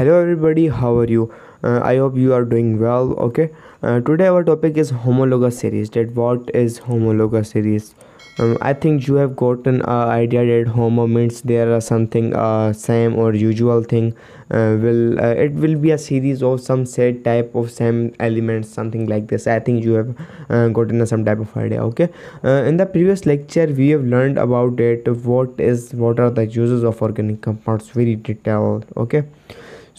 hello everybody how are you uh, i hope you are doing well okay uh, today our topic is homologous series that what is homologous series um, i think you have gotten uh, idea that homo means there are something uh, same or usual thing uh, will uh, it will be a series of some set type of same elements something like this i think you have uh, gotten some type of idea okay in the previous lecture we have learned about it what is what are the uses of organic compounds very detailed okay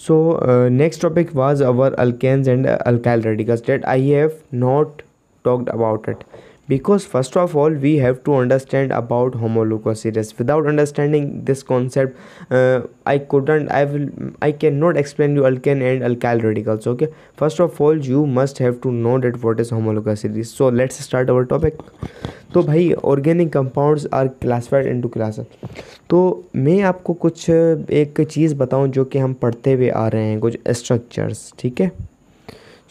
so uh, next topic was our alkanes and alkyl radicals that i have not talked about it because first of all we have to understand about homoleukocytes without understanding this concept uh, i couldn't i will i cannot explain you alkane and alkyl radicals okay first of all you must have to know that what is homoleukocytes so let's start our topic तो भाई organic compounds are classified into classes तो मैं आपको कुछ एक चीज़ बताऊं जो कि हम पढ़ते हुए आ रहे हैं कुछ स्ट्रक्चर्स ठीक है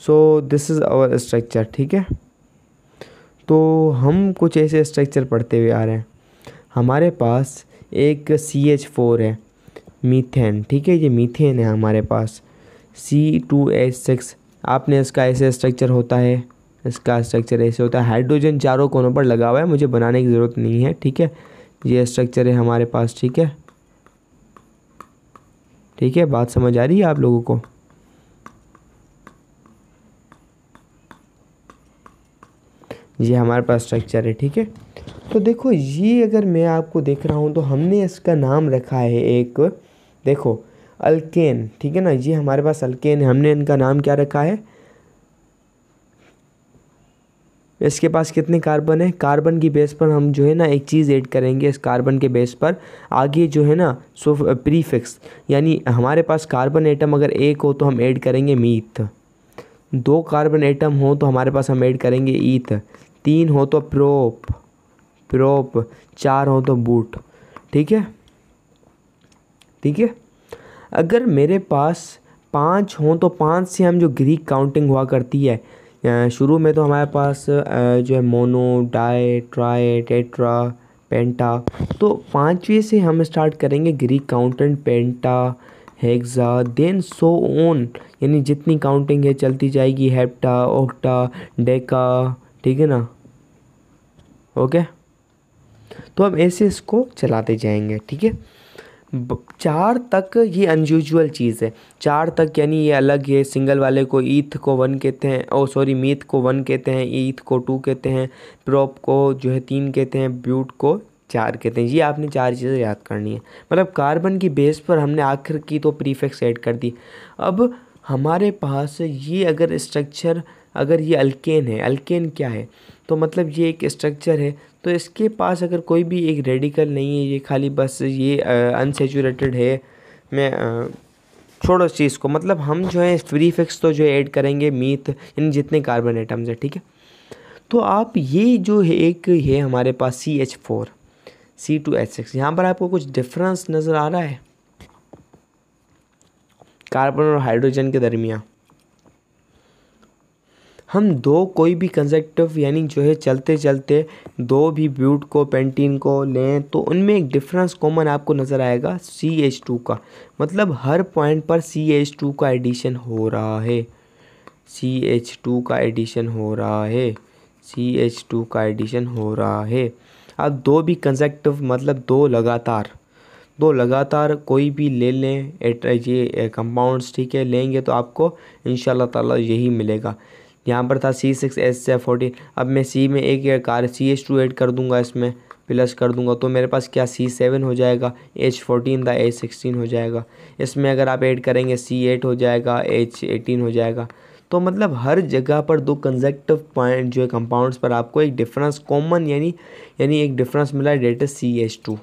so this is our structure ठीक है तो हम कुछ ऐसे स्ट्रक्चर पढ़ते हुए आ रहे हैं हमारे पास एक सी एच फोर है मीथेन ठीक है ये मीथेन है हमारे पास सी टू एच सिक्स आपने इसका ऐसे स्ट्रक्चर होता है इसका स्ट्रक्चर ऐसे होता है हाइड्रोजन चारों कोनों पर लगा हुआ है मुझे बनाने की ज़रूरत नहीं है ठीक है ये स्ट्रक्चर है हमारे पास ठीक है ठीक है बात समझ आ रही है आप लोगों को ये हमारे पास स्ट्रक्चर है ठीक है तो देखो ये अगर मैं आपको देख रहा हूँ तो हमने इसका नाम रखा है एक देखो अल्केन ठीक है ना ये हमारे पास अल्केन है हमने इनका नाम क्या रखा है इसके पास कितने कार्बन है कार्बन की बेस पर हम जो है ना एक चीज़ ऐड करेंगे इस कार्बन के बेस पर आगे जो है ना सो प्रीफिक्स uh, यानी हमारे पास कार्बन एटम अगर एक हो तो हम ऐड करेंगे मीथ दो कार्बन एटम हो तो हमारे पास हम ऐड करेंगे ईथ तीन हो तो प्रोप प्रोप चार हो तो बूट ठीक है ठीक है अगर मेरे पास पाँच हों तो पाँच से हम जो ग्रीक काउंटिंग हुआ करती है शुरू में तो हमारे पास जो है mono di tri tetra penta तो पाँचवें से हम स्टार्ट करेंगे ग्रीक काउंटेंट penta hexa then so on यानी जितनी काउंटिंग है चलती जाएगी हेप्टा ओक्टा डेका ठीक है ना ओके तो हम ऐसे इसको चलाते जाएंगे ठीक है चार तक ये अनयूजल चीज़ है चार तक यानी ये अलग है सिंगल वाले को ईथ को वन कहते हैं ओ सॉरी मीथ को वन कहते हैं ईथ को टू कहते हैं प्रोप को जो है तीन कहते हैं ब्यूट को चार कहते हैं ये आपने चार चीज़ें याद करनी है मतलब कार्बन की बेस पर हमने आखिर की तो प्रीफिक्स ऐड कर दी अब हमारे पास ये अगर स्ट्रक्चर अगर ये अल्केन है अल्केन क्या है तो मतलब ये एक स्ट्रक्चर है तो इसके पास अगर कोई भी एक रेडिकल नहीं है ये खाली बस ये अनसेचूरेटेड है मैं आ, छोड़ो इस चीज़ को मतलब हम जो है फ्री फिक्स तो जो है ऐड करेंगे मीथ इन जितने कार्बन एटम्स हैं ठीक है तो आप ये जो है एक है हमारे पास C H four C two H six यहाँ पर आपको कुछ डिफरेंस नज़र आ रहा है कार्बन और हाइड्रोजन के दरमियान हम दो कोई भी कंजेक्टिव यानी जो है चलते चलते दो भी ब्यूट को पेंटीन को लें तो उनमें एक डिफरेंस कॉमन आपको नज़र आएगा सी एच टू का मतलब हर पॉइंट पर सी एच टू का एडिशन हो रहा है सी एच टू का एडिशन हो रहा है सी एच टू का एडिशन हो रहा है अब दो भी कंजेक्टिव मतलब दो लगातार दो तो लगातार कोई भी ले लें ये कंपाउंड्स ठीक है लेंगे तो आपको इन ताला यही मिलेगा यहाँ पर था सी सिक्स एस से फोर्टीन अब मैं सी में एक कार सी एच टू एड कर दूंगा इसमें प्लस कर दूंगा तो मेरे पास क्या सी सेवन हो जाएगा एच फोर्टीन था एच सिक्सटीन हो जाएगा इसमें अगर आप ऐड करेंगे सी एट हो जाएगा एच एटीन हो जाएगा तो मतलब हर जगह पर दो कंजेक्टिव पॉइंट जो है कंपाउंड्स पर आपको एक डिफरेंस कॉमन यानी यानी एक डिफरेंस मिला है डेटा सी एच टू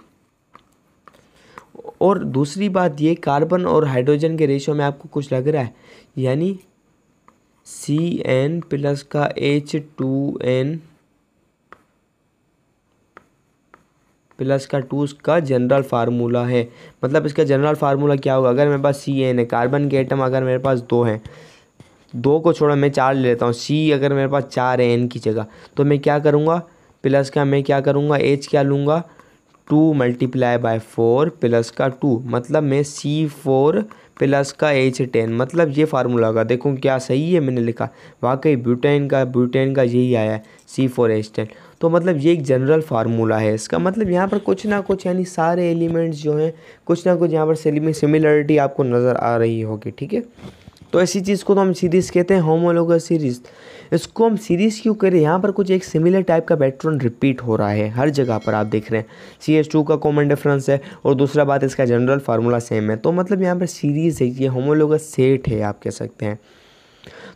और दूसरी बात ये कार्बन और हाइड्रोजन के रेशो में आपको कुछ लग रहा है यानी सी एन प्लस का एच टू एन प्लस का टू इसका जनरल फार्मूला है मतलब इसका जनरल फार्मूला क्या होगा अगर मेरे पास सी एन है कार्बन के आइटम अगर मेरे पास दो हैं दो को छोड़ा मैं चार ले लेता हूँ सी अगर मेरे पास चार है एन की जगह तो मैं क्या करूँगा प्लस का मैं क्या करूँगा एच क्या लूँगा two multiply by four plus का टू मतलब मैं सी फोर प्लस का एच टेन मतलब ये फार्मूला होगा देखो क्या सही है मैंने लिखा वाकई ब्यूटेन का ब्यूटेन का यही आया है सी फोर एच टेन तो मतलब ये एक जनरल फार्मूला है इसका मतलब यहाँ पर कुछ ना कुछ यानी सारे एलिमेंट्स जो हैं कुछ ना कुछ यहाँ पर सिमिलरिटी आपको नज़र आ रही होगी ठीक है तो ऐसी चीज़ को तो हम सीरीज़ कहते हैं होमोलोग सीरीज़ इसको हम सीरीज़ क्यों करें यहाँ पर कुछ एक सिमिलर टाइप का पैटर्न रिपीट हो रहा है हर जगह पर आप देख रहे हैं सी एस टू का कॉमन डिफरेंस है और दूसरा बात इसका जनरल फार्मूला सेम है तो मतलब यहाँ पर सीरीज़ है ये होमोलोग सेट है आप कह सकते हैं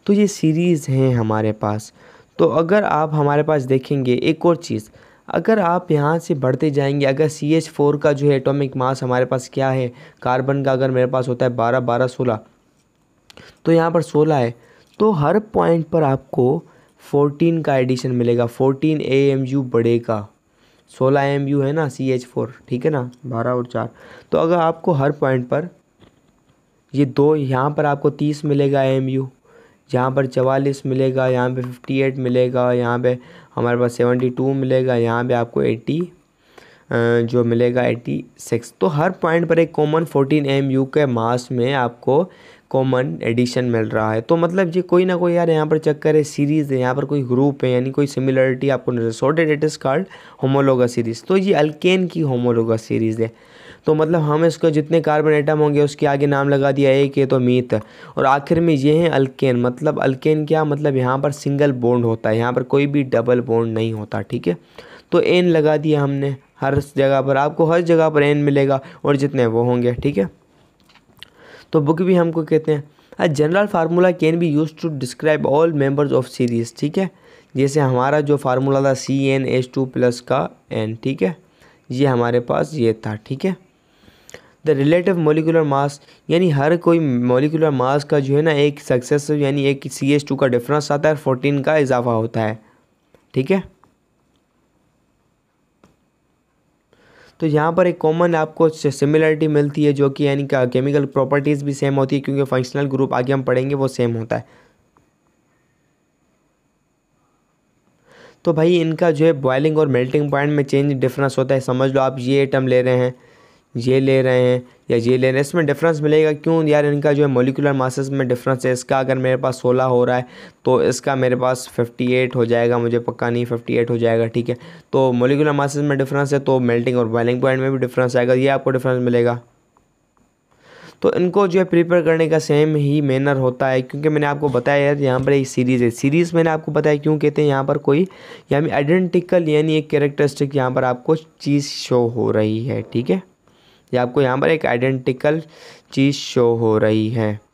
तो ये सीरीज़ हैं हमारे पास तो अगर आप हमारे पास देखेंगे एक और चीज़ अगर आप यहाँ से बढ़ते जाएंगे अगर सी एच फोर का जो है एटॉमिक मास हमारे पास क्या है कार्बन का अगर मेरे पास होता है बारह बारह सोलह तो यहाँ पर सोलह है तो हर पॉइंट पर आपको फोर्टीन का एडिशन मिलेगा फोर्टीन ए एम यू बड़े का सोलह एम यू है ना सी एच फोर ठीक है ना बारह और चार तो अगर आपको हर पॉइंट पर ये दो यहाँ पर आपको तीस मिलेगा एम यू यहाँ पर चवालीस मिलेगा यहाँ पे फिफ्टी एट मिलेगा यहाँ पे हमारे पास सेवेंटी टू मिलेगा यहाँ पे आपको एट्टी जो मिलेगा एट्टी सिक्स तो हर पॉइंट पर एक कॉमन फोर्टीन एम यू के मास में आपको कॉमन एडिशन मिल रहा है तो मतलब ये कोई ना कोई यार यहाँ पर चक्कर है सीरीज़ है यहाँ पर कोई ग्रुप है यानी कोई सिमिलरिटी आपको नजर सोटे डेटस कार्ड होमोलोगा सीरीज़ तो ये अल्केन की होमोलोगा सीरीज़ है तो मतलब हम इसको जितने कार्बन आइटम होंगे उसके आगे नाम लगा दिया एक है तो मीत और आखिर में ये हैं अल्केन मतलब अल्केन क्या मतलब यहाँ पर सिंगल बोंड होता है यहाँ पर कोई भी डबल बोंड नहीं होता ठीक है तो एन लगा दिया हमने हर जगह पर आपको हर जगह पर एन मिलेगा और जितने वो होंगे ठीक है तो बुक भी हमको कहते हैं a general formula can be use to describe all members of series ठीक है जैसे हमारा जो फार्मूला था C n S two plus का एन ठीक है ये हमारे पास ये था ठीक है द रिलेटिव मोलिकुलर मास यानी हर कोई मोलिकुलर मास का जो है ना एक सक्सेसिव यानी एक सी एस टू का डिफरेंस आता है फोर्टीन का इजाफा होता है ठीक है तो यहाँ पर एक कॉमन आपको सिमिलरिटी मिलती है जो कि यानी कि केमिकल प्रॉपर्टीज़ भी सेम होती है क्योंकि फंक्शनल ग्रुप आगे हम पढ़ेंगे वो सेम होता है तो भाई इनका जो है बॉयलिंग और मेल्टिंग पॉइंट में चेंज डिफरेंस होता है समझ लो आप ये आइटम ले रहे हैं ये ले रहे हैं या ये ले रहे हैं इसमें डिफरेंस मिलेगा क्यों यार इनका जो है मोलिकुलर मासस में डिफरेंस है इसका अगर मेरे पास 16 हो रहा है तो इसका मेरे पास 58 हो जाएगा मुझे पक्का नहीं 58 हो जाएगा ठीक है तो मोलिकुलर मासस में डिफरेंस है तो मेल्टिंग और बॉइलिंग पॉइंट में भी डिफरेंस आएगा ये आपको डिफरेंस मिलेगा तो इनको जो है प्रिपेयर करने का सेम ही मैनर होता है क्योंकि मैंने आपको बताया यार यहाँ पर एक सीरीज़ है सीरीज़ मैंने आपको बताया क्यों कहते हैं यहाँ पर कोई यानी आइडेंटिकल यानी एक कैरेक्टरिस्टिक यहाँ पर आपको चीज़ शो हो रही है ठीक है या आपको यहाँ पर एक आइडेंटिकल चीज़ शो हो रही है